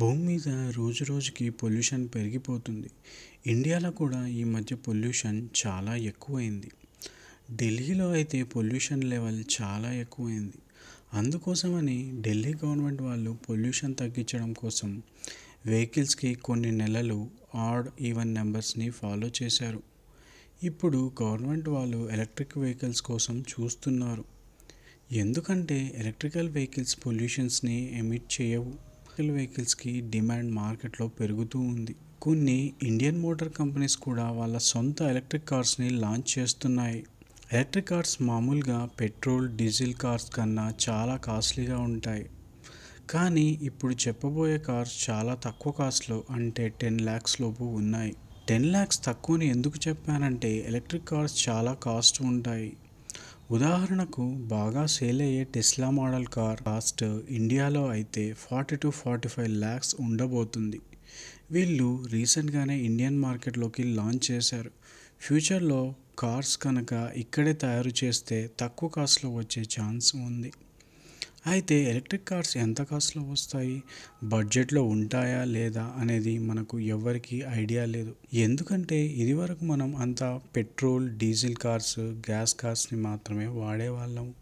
భూమి మీద రోజు రోజుకి పొల్యూషన్ పెరిగిపోతుంది ఇండియాలో కూడా ఈ మధ్య పొల్యూషన్ చాలా ఎక్కువైంది ఢిల్లీలో అయితే పొల్యూషన్ లెవెల్ చాలా ఎక్కువైంది అందుకోసమని ఢిల్లీ గవర్నమెంట్ వాళ్ళు పొల్యూషన్ తగ్గించడం కోసం వెహికల్స్కి కొన్ని నెలలు ఆడ్ ఈవెన్ నెంబర్స్ని ఫాలో చేశారు ఇప్పుడు గవర్నమెంట్ వాళ్ళు ఎలక్ట్రిక్ వెహికల్స్ కోసం చూస్తున్నారు ఎందుకంటే ఎలక్ట్రికల్ వెహికల్స్ పొల్యూషన్స్ని ఎమిట్ చేయవు ఎలక్ట్రికల్ వెహికల్స్కి డిమాండ్ మార్కెట్లో పెరుగుతూ ఉంది కొన్ని ఇండియన్ మోటార్ కంపెనీస్ కూడా వాళ్ళ సొంత ఎలక్ట్రిక్ కార్స్ని లాంచ్ చేస్తున్నాయి ఎలక్ట్రిక్ కార్స్ మామూలుగా పెట్రోల్ డీజిల్ కార్స్ కన్నా చాలా కాస్ట్లీగా ఉంటాయి కానీ ఇప్పుడు చెప్పబోయే కార్స్ చాలా తక్కువ కాస్ట్లో అంటే టెన్ ల్యాక్స్ లోపు ఉన్నాయి టెన్ ల్యాక్స్ తక్కువని ఎందుకు చెప్పానంటే ఎలక్ట్రిక్ కార్స్ చాలా కాస్ట్ ఉంటాయి ఉదాహరణకు బాగా సేల్ అయ్యే టెస్లా మోడల్ కార్ కాస్ట్ ఇండియాలో అయితే forty to forty five lakhs ఉండబోతుంది వీళ్ళు రీసెంట్గానే ఇండియన్ మార్కెట్లోకి లాంచ్ చేశారు ఫ్యూచర్లో కార్స్ కనుక ఇక్కడే తయారు చేస్తే తక్కువ కాస్ట్లో వచ్చే ఛాన్స్ ఉంది అయితే ఎలక్ట్రిక్ కార్స్ ఎంత కాస్ట్లో వస్తాయి బడ్జెట్లో ఉంటాయా లేదా అనేది మనకు ఎవ్వరికీ ఐడియా లేదు ఎందుకంటే ఇదివరకు మనం అంత పెట్రోల్ డీజిల్ కార్స్ గ్యాస్ కార్స్ని మాత్రమే వాడేవాళ్ళము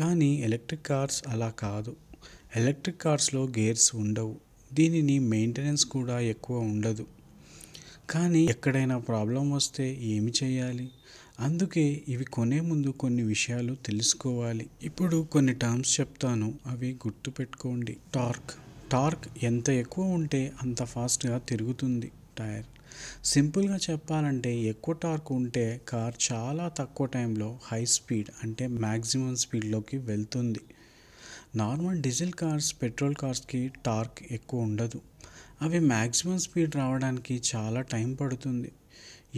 కానీ ఎలక్ట్రిక్ కార్స్ అలా కాదు ఎలక్ట్రిక్ కార్స్లో గేర్స్ ఉండవు దీనిని మెయింటెనెన్స్ కూడా ఎక్కువ ఉండదు కానీ ఎక్కడైనా ప్రాబ్లం వస్తే ఏమి చేయాలి అందుకే ఇవి కొనే ముందు కొన్ని విషయాలు తెలుసుకోవాలి ఇప్పుడు కొన్ని టర్మ్స్ చెప్తాను అవి గుర్తు పెట్టుకోండి టార్క్ టార్క్ ఎంత ఎక్కువ ఉంటే అంత ఫాస్ట్గా తిరుగుతుంది టైర్ సింపుల్గా చెప్పాలంటే ఎక్కువ టార్క్ ఉంటే కార్ చాలా తక్కువ టైంలో హై స్పీడ్ అంటే మ్యాక్సిమం స్పీడ్లోకి వెళ్తుంది నార్మల్ డీజిల్ కార్స్ పెట్రోల్ కార్స్కి టార్క్ ఎక్కువ ఉండదు అవి మ్యాక్సిమం స్పీడ్ రావడానికి చాలా టైం పడుతుంది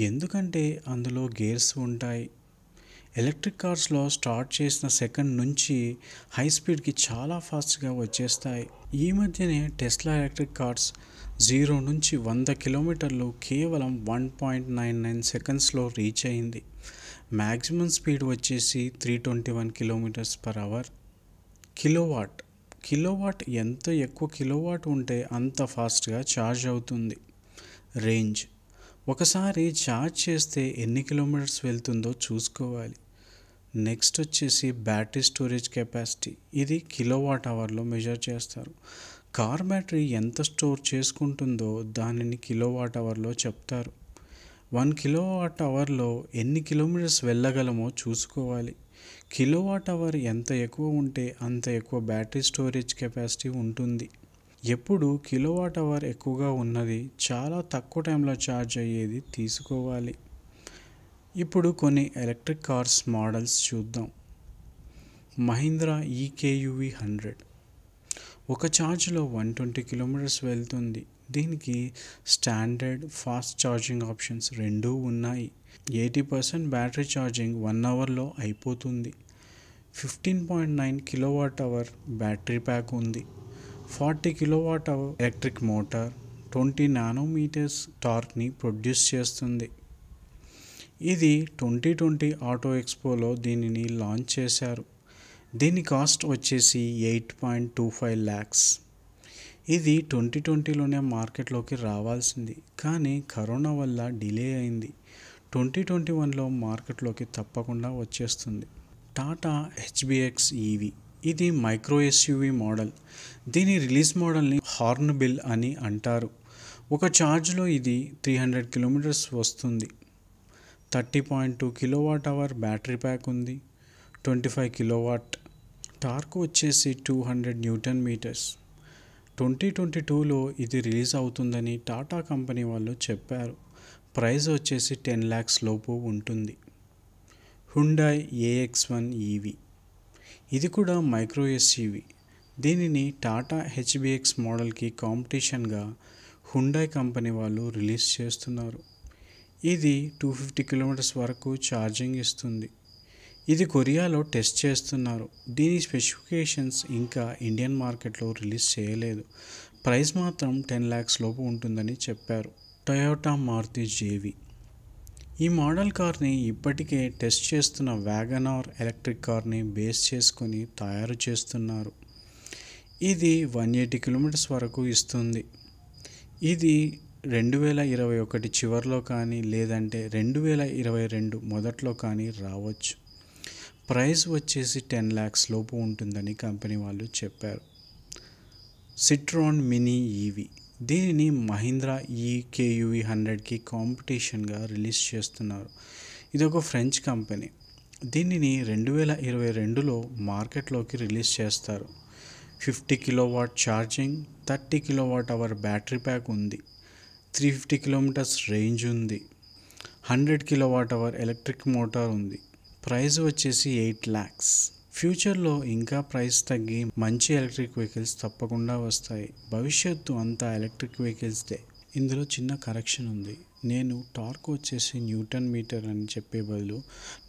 ఎందుకంటే అందులో గేర్స్ ఉంటాయి ఎలక్ట్రిక్ కార్స్లో స్టార్ట్ చేసిన సెకండ్ నుంచి హై స్పీడ్కి చాలా ఫాస్ట్గా వచ్చేస్తాయి ఈ మధ్యనే టెస్లా ఎలక్ట్రిక్ కార్స్ జీరో నుంచి వంద కిలోమీటర్లు కేవలం వన్ పాయింట్ నైన్ నైన్ సెకండ్స్లో రీచ్ అయింది మ్యాక్సిమం స్పీడ్ వచ్చేసి three twenty one kilometers per hour kilowatt kilowatt ఎంత ఎక్కువ కిలోవాట్ ఉంటే అంత ఫాస్ట్గా ఛార్జ్ అవుతుంది రేంజ్ ఒకసారి ఛార్జ్ చేస్తే ఎన్ని కిలోమీటర్స్ వెళ్తుందో చూసుకోవాలి నెక్స్ట్ వచ్చేసి బ్యాటరీ స్టోరేజ్ కెపాసిటీ ఇది కిలోవాట్ అవర్లో మెజర్ చేస్తారు కార్ బ్యాటరీ ఎంత స్టోర్ చేసుకుంటుందో దానిని కిలోవాట్ అవర్లో చెప్తారు వన్ కిలోవాట్ అవర్లో ఎన్ని కిలోమీటర్స్ వెళ్ళగలమో చూసుకోవాలి కిలోవాట్ అవర్ ఎంత ఎక్కువ ఉంటే అంత ఎక్కువ బ్యాటరీ స్టోరేజ్ కెపాసిటీ ఉంటుంది ఎప్పుడు కిలోవాట్ అవర్ ఎక్కువగా ఉన్నది చాలా తక్కువ టైంలో ఛార్జ్ అయ్యేది తీసుకోవాలి ఇప్పుడు కొన్ని ఎలక్ట్రిక్ కార్స్ మోడల్స్ చూద్దాం మహీంద్రా ఈకేయువి e హండ్రెడ్ ఒక ఛార్జ్లో వన్ ట్వంటీ కిలోమీటర్స్ వెళ్తుంది దీనికి స్టాండర్డ్ ఫాస్ట్ ఛార్జింగ్ ఆప్షన్స్ రెండూ ఉన్నాయి eighty percent battery charging one అవర్లో అయిపోతుంది fifteen point nine kilowatt hour battery pack ఉంది forty kilowatt hour electric motor twenty nanometers టార్క్ని ప్రొడ్యూస్ చేస్తుంది ఇది ట్వంటీ ట్వంటీ ఆటో ఎక్స్పోలో దీనిని లాంచ్ చేశారు దీని కాస్ట్ వచ్చేసి eight point two five lakhs ఇది ట్వంటీ ట్వంటీలోనే మార్కెట్లోకి రావాల్సింది కానీ కరోనా వల్ల డిలే అయింది ట్వంటీ ట్వంటీ వన్లో మార్కెట్లోకి తప్పకుండా వచ్చేస్తుంది టాటా హెచ్బిఎక్స్ ఈవీ ఇది మైక్రో ఎస్యూవి మోడల్ దీని రిలీజ్ మోడల్ని హార్న్బిల్ అని అంటారు ఒక ఛార్జ్లో ఇది త్రీ హండ్రెడ్ కిలోమీటర్స్ వస్తుంది thirty point two kilowatt hour battery pack ఉంది ట్వంటీ ఫైవ్ కిలోవాట్ టార్క్ వచ్చేసి two hundred newton meters twenty twenty టూలో ఇది రిలీజ్ అవుతుందని టాటా కంపెనీ వాళ్ళు చెప్పారు ప్రైస్ వచ్చేసి టెన్ ల్యాక్స్ లోపు ఉంటుంది Hyundai AX one EV e ఇది కూడా మైక్రో ఎస్యూవి దీనిని టాటా హెచ్బిఎక్స్ మోడల్కి కాంపిటీషన్గా హుండాయ్ కంపెనీ వాళ్ళు రిలీజ్ చేస్తున్నారు ఇది టూ ఫిఫ్టీ కిలోమీటర్స్ వరకు ఛార్జింగ్ ఇస్తుంది ఇది కొరియాలో టెస్ట్ చేస్తున్నారు దీని స్పెసిఫికేషన్స్ ఇంకా ఇండియన్ మార్కెట్లో రిలీజ్ చేయలేదు ప్రైస్ మాత్రం టెన్ ల్యాక్స్ లోపు ఉంటుందని చెప్పారు టొయోటా మారుతి జేవీ ఈ మోడల్ కార్ని ఇప్పటికే టెస్ట్ చేస్తున్న వ్యాగనార్ ఎలక్ట్రిక్ కార్ని బేస్ చేసుకొని తయారు చేస్తున్నారు ఇది వన్ ఎయిటీ కిలోమీటర్స్ వరకు ఇస్తుంది ఇది రెండు వేల ఇరవై ఒకటి చివరిలో కానీ లేదంటే రెండు వేల ఇరవై రెండు మొదట్లో కానీ రావచ్చు ప్రైస్ వచ్చేసి టెన్ ల్యాక్స్ లోపు ఉంటుందని కంపెనీ వాళ్ళు చెప్పారు సిట్రాన్ మినీ ఈవీ దీనిని మహీంద్రా ఈకేయువి e e హండ్రెడ్కి కాంపిటీషన్గా రిలీజ్ చేస్తున్నారు ఇది ఒక ఫ్రెంచ్ కంపెనీ దీనిని రెండు వేల ఇరవై రెండులో మార్కెట్లోకి రిలీజ్ చేస్తారు fifty kilowatt charging thirty kilowatt hour battery pack ఉంది త్రీ ఫిఫ్టీ కిలోమీటర్స్ రేంజ్ ఉంది hundred kilowatt hour electric motor ఉంది ప్రైస్ వచ్చేసి ఎయిట్ ల్యాక్స్ ఫ్యూచర్లో ఇంకా ప్రైస్ తగ్గి మంచి ఎలక్ట్రిక్ వెహికల్స్ తప్పకుండా వస్తాయి భవిష్యత్తు అంతా ఎలక్ట్రిక్ వెహికల్స్దే ఇందులో చిన్న కరెక్షన్ ఉంది నేను టార్క్ వచ్చేసి న్యూటన్ మీటర్ అని చెప్పే బదులు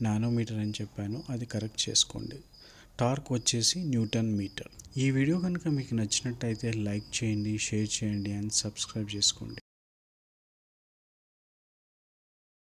నానోమీటర్ అని చెప్పాను అది కరెక్ట్ చేసుకోండి టార్క్ వచ్చేసి న్యూటన్ మీటర్ ఈ వీడియో కనుక మీకు నచ్చినట్టయితే లైక్ చేయండి షేర్ చేయండి అండ్ సబ్స్క్రైబ్ చేసుకోండి